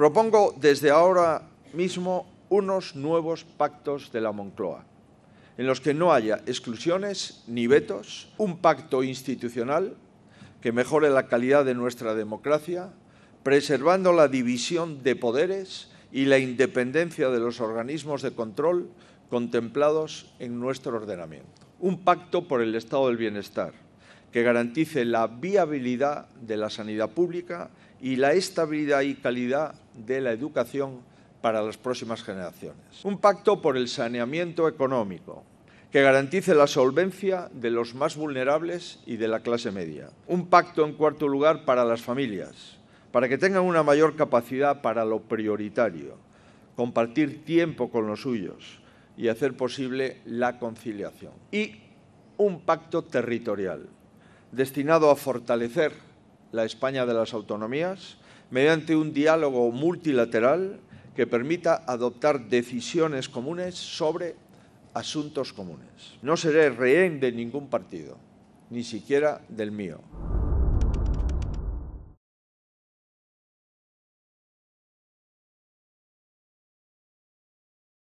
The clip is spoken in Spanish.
Propongo desde ahora mismo unos nuevos pactos de la Moncloa, en los que no haya exclusiones ni vetos, un pacto institucional que mejore la calidad de nuestra democracia, preservando la división de poderes y la independencia de los organismos de control contemplados en nuestro ordenamiento. Un pacto por el estado del bienestar que garantice la viabilidad de la sanidad pública y la estabilidad y calidad de la educación para las próximas generaciones. Un pacto por el saneamiento económico que garantice la solvencia de los más vulnerables y de la clase media. Un pacto, en cuarto lugar, para las familias, para que tengan una mayor capacidad para lo prioritario, compartir tiempo con los suyos y hacer posible la conciliación. Y un pacto territorial, destinado a fortalecer la España de las autonomías, mediante un diálogo multilateral que permita adoptar decisiones comunes sobre asuntos comunes. No seré rehén de ningún partido, ni siquiera del mío.